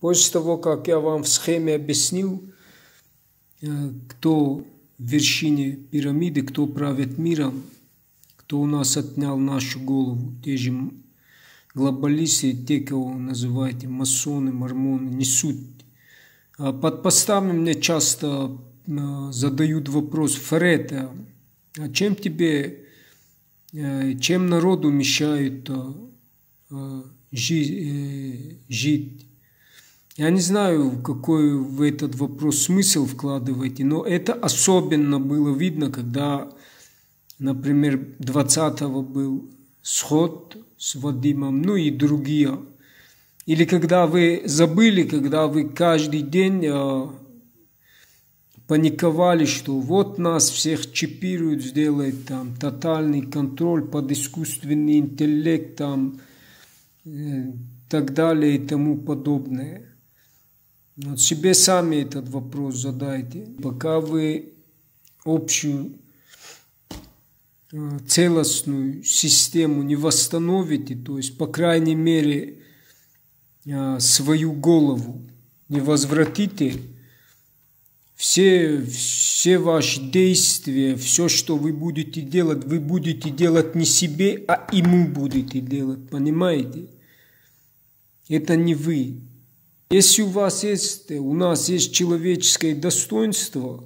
После того, как я вам в схеме объяснил, э, кто в вершине пирамиды, кто правит миром, кто у нас отнял нашу голову, те же глобалисты, те, кого вы называете масоны, мормоны, не суть. А под постами мне часто э, задают вопрос, Фред, а, а чем тебе, э, чем народу мешают жить? Я не знаю, какой в этот вопрос смысл вкладываете, но это особенно было видно, когда, например, 20-го был сход с Вадимом, ну и другие. Или когда вы забыли, когда вы каждый день э, паниковали, что вот нас всех чипируют, сделают там тотальный контроль под искусственный интеллект, там э, так далее и тому подобное. Вот ну, себе сами этот вопрос задайте. Пока вы общую э, целостную систему не восстановите, то есть, по крайней мере, э, свою голову не возвратите, все, все ваши действия, все, что вы будете делать, вы будете делать не себе, а ему будете делать, понимаете? Это не вы. Если у вас есть, у нас есть человеческое достоинство,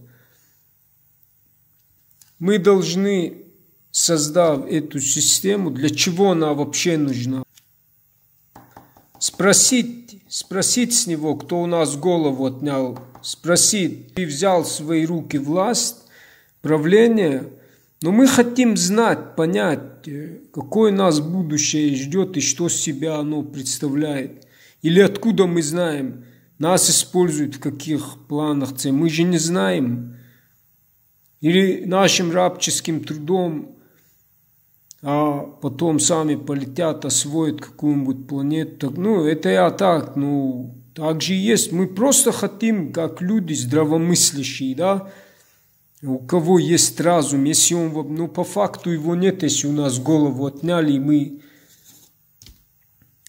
мы должны, создав эту систему, для чего она вообще нужна, спросить, спросить с него, кто у нас голову отнял, спросить, ты взял в свои руки власть, правление, но мы хотим знать, понять, э, какое нас будущее ждет и что себя оно представляет – или откуда мы знаем? Нас используют в каких планах? Мы же не знаем. Или нашим рабческим трудом, а потом сами полетят, освоят какую-нибудь планету. Ну, это я так, ну, так же и есть. Мы просто хотим, как люди здравомыслящие, да, у кого есть разум, если он, ну, по факту его нет, если у нас голову отняли, и мы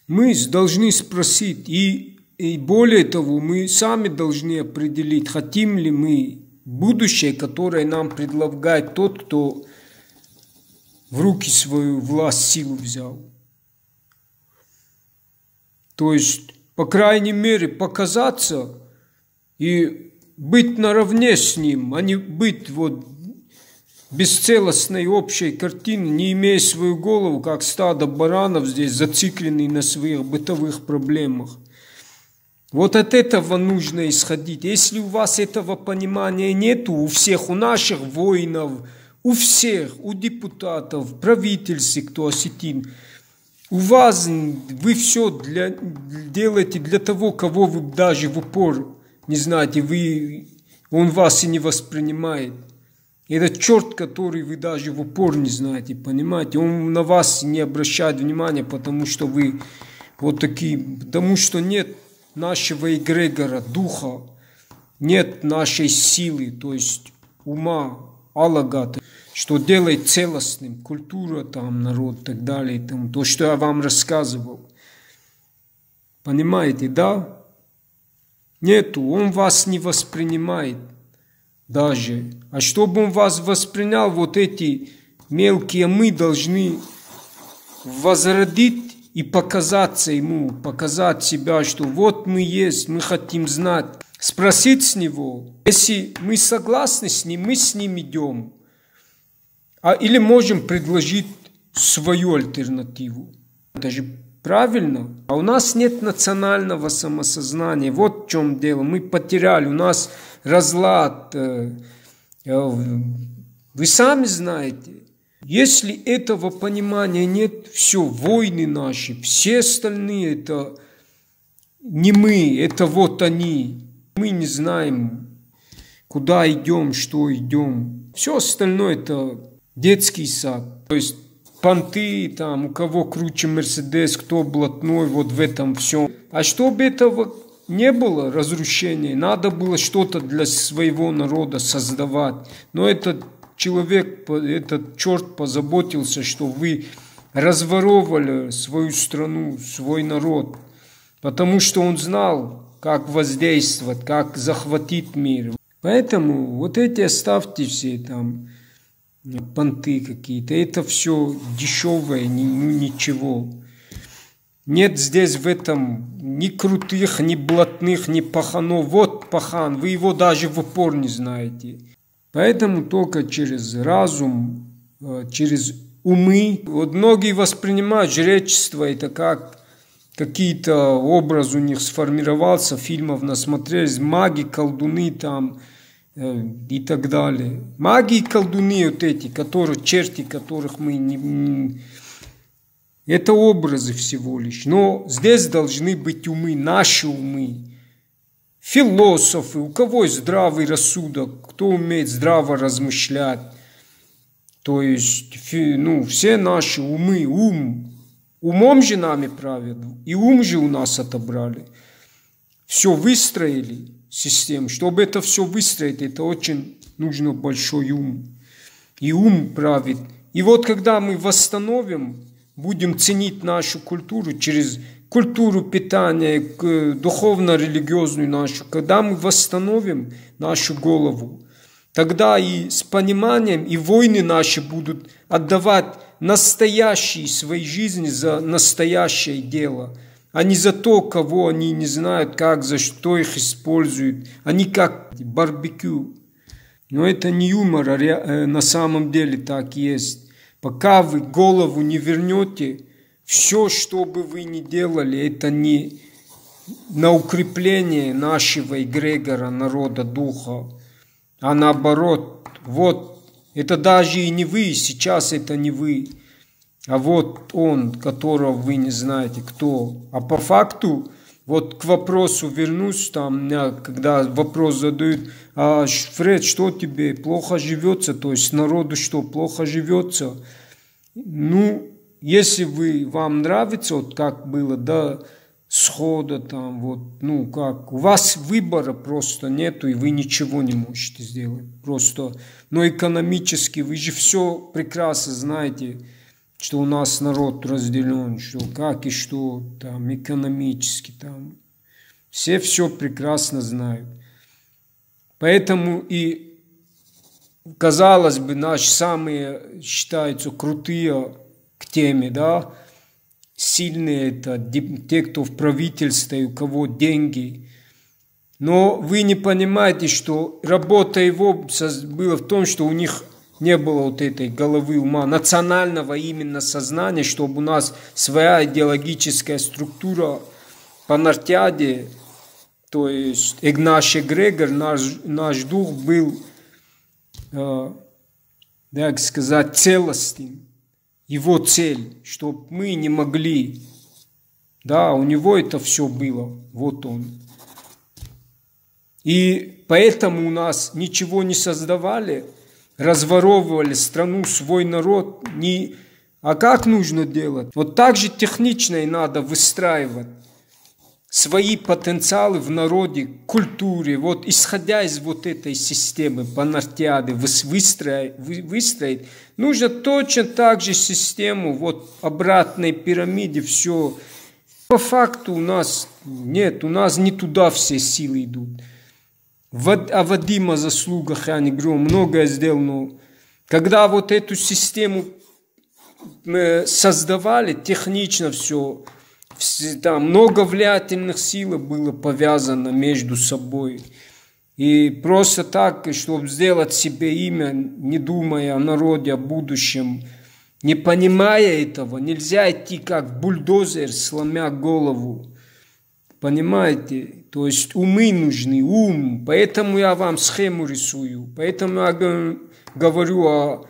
мы должны спросить, и, и более того, мы сами должны определить, хотим ли мы будущее, которое нам предлагает тот, кто в руки свою власть, силу взял. То есть, по крайней мере, показаться и быть наравне с ним, а не быть вот бесцелостной общей картины, не имея свою голову, как стадо баранов здесь, зацикленный на своих бытовых проблемах. Вот от этого нужно исходить. Если у вас этого понимания нет, у всех, у наших воинов, у всех, у депутатов, правительств, кто осетин, у вас вы все для, делаете для того, кого вы даже в упор не знаете, вы, он вас и не воспринимает. Это черт, который вы даже в упор не знаете, понимаете? Он на вас не обращает внимания, потому что вы вот такие, потому что нет нашего эгрегора, духа, нет нашей силы, то есть ума, алагата, что делает целостным культура, там, народ и так далее, и тому, то, что я вам рассказывал. Понимаете, да? Нету, он вас не воспринимает даже. А чтобы он вас воспринял, вот эти мелкие мы должны возродить и показаться ему, показать себя, что вот мы есть, мы хотим знать. Спросить с него, если мы согласны с ним, мы с ним идем. А, или можем предложить свою альтернативу. Даже Правильно? А у нас нет национального самосознания. Вот в чем дело. Мы потеряли. У нас разлад. Э, э, вы сами знаете. Если этого понимания нет, все, войны наши, все остальные это не мы, это вот они. Мы не знаем, куда идем, что идем. Все остальное это детский сад. То есть понты, там, у кого круче Мерседес, кто блатной, вот в этом всем. А чтобы этого не было разрушений, надо было что-то для своего народа создавать. Но этот человек, этот черт позаботился, что вы разворовали свою страну, свой народ, потому что он знал, как воздействовать, как захватить мир. Поэтому вот эти оставьте все там, понты какие-то. Это все дешевое, ни, ну, ничего. Нет здесь в этом ни крутых, ни блатных, ни паханов. Вот пахан, вы его даже в упор не знаете. Поэтому только через разум, э, через умы. Вот многие воспринимают жречество это как какие-то образ у них сформировался, фильмов насмотрелись, маги, колдуны там – Э, и так далее. Маги и колдуны вот эти, которые, черти которых мы не, Это образы всего лишь. Но здесь должны быть умы, наши умы. Философы, у кого есть здравый рассудок, кто умеет здраво размышлять. То есть, ну, все наши умы, ум. Умом же нами правят, и ум же у нас отобрали. Все выстроили – систему. Чтобы это все выстроить, это очень нужно большой ум. И ум правит. И вот когда мы восстановим, будем ценить нашу культуру через культуру питания, духовно-религиозную нашу, когда мы восстановим нашу голову, тогда и с пониманием, и войны наши будут отдавать настоящие своей жизни за настоящее дело – они а за то, кого они не знают, как, за что их используют. Они как барбекю. Но это не юмор, а э, на самом деле так есть. Пока вы голову не вернете, все, что бы вы ни делали, это не на укрепление нашего эгрегора, народа, духа, а наоборот. Вот, это даже и не вы, сейчас это не вы а вот он, которого вы не знаете, кто. А по факту, вот к вопросу вернусь, там, когда вопрос задают, а, Фред, что тебе, плохо живется, то есть народу что, плохо живется? Ну, если вы, вам нравится, вот как было, да, схода там, вот, ну, как, у вас выбора просто нету, и вы ничего не можете сделать, просто, но экономически, вы же все прекрасно знаете, что у нас народ разделен, что как и что, там, экономически, там. Все все прекрасно знают. Поэтому и, казалось бы, наши самые, считаются, крутые к теме, да, сильные это те, кто в правительстве, у кого деньги. Но вы не понимаете, что работа его было в том, что у них не было вот этой головы ума, национального именно сознания, чтобы у нас своя идеологическая структура по нартиаде, то есть Игнаш Грегор, наш, наш дух был, э, так сказать, целостным. Его цель, чтобы мы не могли, да, у него это все было, вот он. И поэтому у нас ничего не создавали – разворовывали страну, свой народ. Не... А как нужно делать? Вот так же технично и надо выстраивать свои потенциалы в народе, культуре, вот исходя из вот этой системы панартиады выстроить, выстроить, нужно точно так же систему вот обратной пирамиде все. По факту у нас нет, у нас не туда все силы идут. Вад, о Вадима заслугах я не говорю, многое сделал но Когда вот эту систему э, создавали, технично все, там много влиятельных сил было повязано между собой. И просто так, чтобы сделать себе имя, не думая о народе, о будущем, не понимая этого, нельзя идти как бульдозер, сломя голову. Понимаете? То есть умы нужны, ум. Поэтому я вам схему рисую. Поэтому я говорю о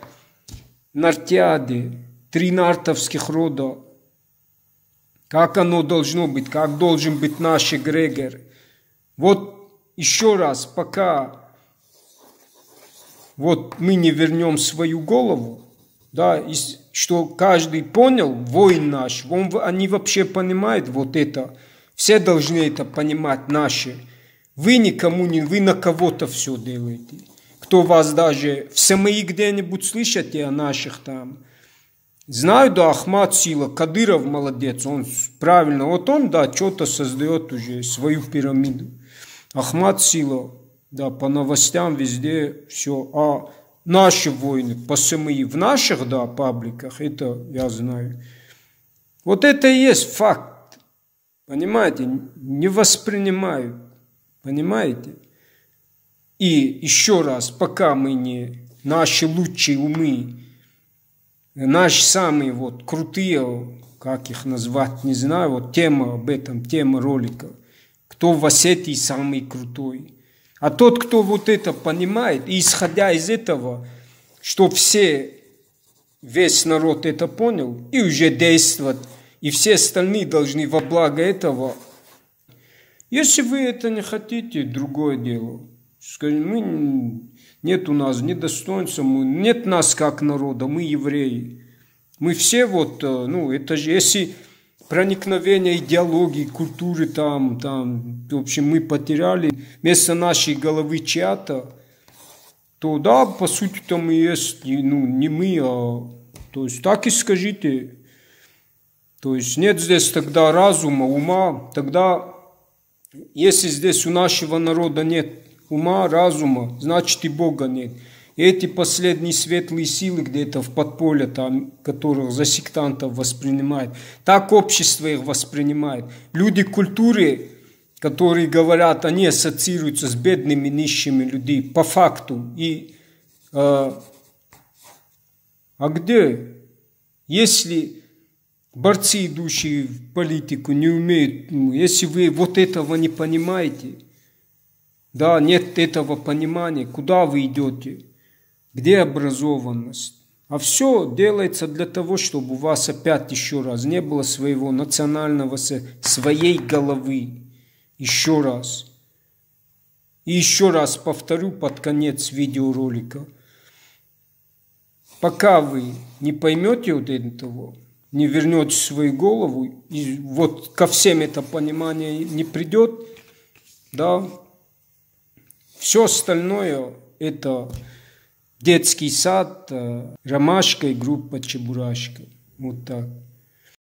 нартиаде, Нартовских рода. Как оно должно быть, как должен быть наш эгрегор. Вот еще раз, пока вот мы не вернем свою голову, да, что каждый понял, воин наш, он, они вообще понимают вот это – все должны это понимать, наши. Вы никому не, вы на кого-то все делаете. Кто вас даже, все мои где-нибудь слышите о наших там. Знаю, да, Ахмад Сила, Кадыров молодец, он правильно, вот он, да, что-то создает уже свою пирамиду. Ахмад Сила, да, по новостям везде все. А наши войны, по СМИ, в наших, да, пабликах, это я знаю. Вот это и есть факт. Понимаете, не воспринимают. Понимаете? И еще раз, пока мы не наши лучшие умы, наши самые вот крутые, как их назвать, не знаю, вот тема об этом, тема ролика, кто в Осетии самый крутой. А тот, кто вот это понимает, и исходя из этого, что все, весь народ это понял, и уже действовать и все остальные должны во благо этого. Если вы это не хотите, другое дело. Скажем, мы, нет у нас ни достоинства, мы, нет нас как народа, мы евреи. Мы все вот, э, ну, это же, если проникновение идеологии, культуры там, там, в общем, мы потеряли вместо нашей головы чья-то, то да, по сути там мы есть, ну, не мы, а, то есть так и скажите, то есть нет здесь тогда разума, ума, тогда если здесь у нашего народа нет ума, разума, значит и Бога нет. И эти последние светлые силы где-то в подполье, там, которых за сектантов воспринимают так общество их воспринимает. Люди культуры, которые говорят, они ассоциируются с бедными, нищими людьми по факту. И, э, а где, если борцы, идущие в политику, не умеют. Ну, если вы вот этого не понимаете, да, нет этого понимания, куда вы идете, где образованность. А все делается для того, чтобы у вас опять еще раз не было своего национального, своей головы. Еще раз. И еще раз повторю под конец видеоролика. Пока вы не поймете вот этого, не вернет свою голову, и вот ко всем это понимание не придет, да, все остальное – это детский сад, э, ромашка и группа чебурашка. Вот так.